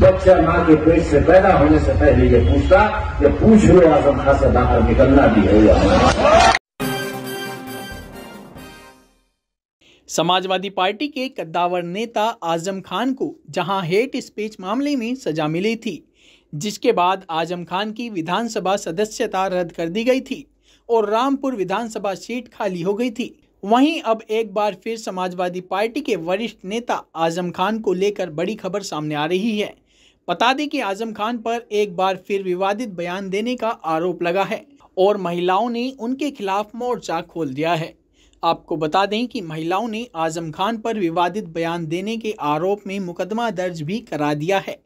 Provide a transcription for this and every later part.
बच्चा माँ के पेट से पैदा होने से पहले ये पूछता कि पूछ लो आजम खां से बाहर निकलना भी है या समाजवादी पार्टी के कद्दावर नेता आजम खान को जहां हेट स्पीच मामले में सजा मिली थी जिसके बाद आजम खान की विधानसभा सदस्यता रद्द कर दी गई थी और रामपुर विधानसभा सीट खाली हो गई थी वहीं अब एक बार फिर समाजवादी पार्टी के वरिष्ठ नेता आजम खान को लेकर बड़ी खबर सामने आ रही है बता दें कि आजम खान पर एक बार फिर विवादित बयान देने का आरोप लगा है और महिलाओं ने उनके खिलाफ मोर्चा खोल दिया है आपको बता दें कि महिलाओं ने आजम खान पर विवादित बयान देने के आरोप में मुकदमा दर्ज भी करा दिया है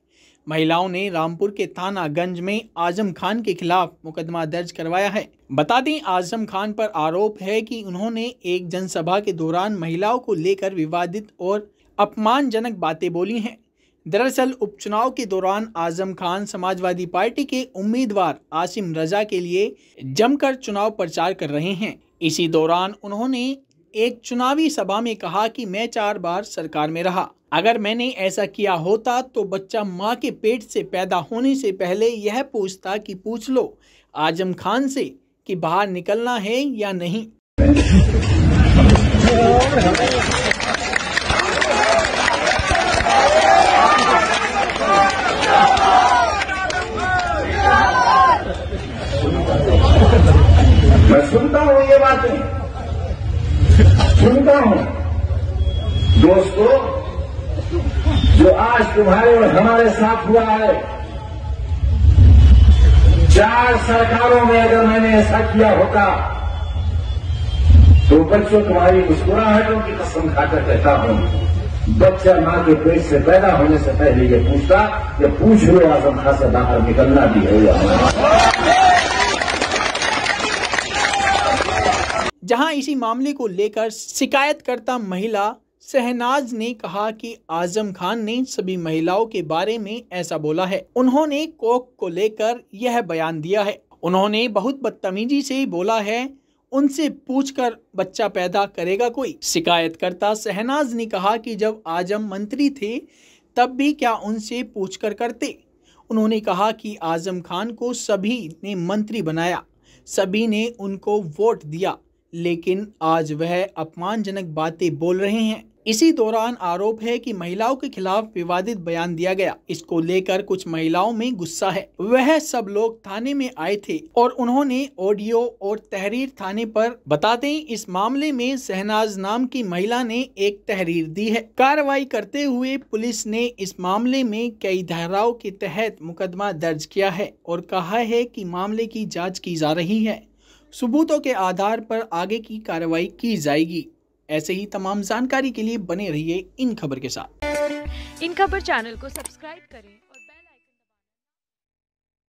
महिलाओं ने रामपुर के थानागंज में आजम खान के खिलाफ मुकदमा दर्ज करवाया है बता दें आजम खान पर आरोप है कि उन्होंने एक जनसभा के दौरान महिलाओं को लेकर विवादित और अपमानजनक बातें बोली हैं दरअसल उपचुनाव के दौरान आजम खान समाजवादी पार्टी के उम्मीदवार आसिम रजा के लिए जमकर चुनाव प्रचार कर रहे हैं इसी दौरान उन्होंने एक चुनावी सभा में कहा कि मैं चार बार सरकार में रहा अगर मैंने ऐसा किया होता तो बच्चा माँ के पेट से पैदा होने से पहले यह पूछता कि पूछ लो आजम खान से कि बाहर निकलना है या नहीं मैं सुनता हूं ये बातें सुनता हूं दोस्तों जो आज तुम्हारे और हमारे साथ हुआ है चार सरकारों में अगर मैंने ऐसा किया होता तो बच्चों तुम्हारी मुस्कुराहटों की कसम खाकर कहता हूं बच्चा मां के पेट से पैदा होने से पहले ये पूछता कि पूछ लो आजम खां से बाहर निकलना भी है या जहां इसी मामले को लेकर शिकायतकर्ता महिला सहनाज ने कहा कि आजम खान ने सभी महिलाओं के बारे में ऐसा बोला है उन्होंने कोक को लेकर यह बयान दिया है उन्होंने बहुत बदतमीजी से बोला है उनसे पूछकर बच्चा पैदा करेगा कोई शिकायतकर्ता शहनाज ने कहा कि जब आजम मंत्री थे तब भी क्या उनसे पूछकर करते उन्होंने कहा कि आजम खान को सभी ने मंत्री बनाया सभी ने उनको वोट दिया लेकिन आज वह अपमानजनक बातें बोल रहे हैं इसी दौरान आरोप है कि महिलाओं के खिलाफ विवादित बयान दिया गया इसको लेकर कुछ महिलाओं में गुस्सा है वह सब लोग थाने में आए थे और उन्होंने ऑडियो और तहरीर थाने पर बताते इस मामले में शहनाज नाम की महिला ने एक तहरीर दी है कार्रवाई करते हुए पुलिस ने इस मामले में कई धाराओं के तहत मुकदमा दर्ज किया है और कहा है की मामले की जाँच की जा रही है सबूतों के आधार पर आगे की कार्रवाई की जाएगी ऐसे ही तमाम जानकारी के लिए बने रहिए इन खबर के साथ इन खबर चैनल को सब्सक्राइब करें